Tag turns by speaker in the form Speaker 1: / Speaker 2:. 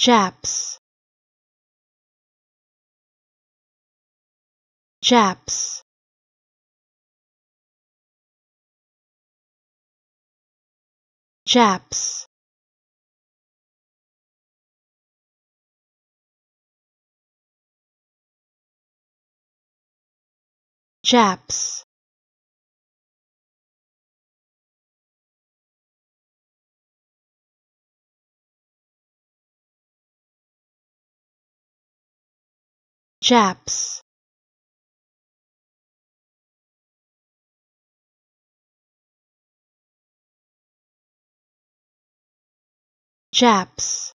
Speaker 1: Japs Japs Japs Japs Japs Japs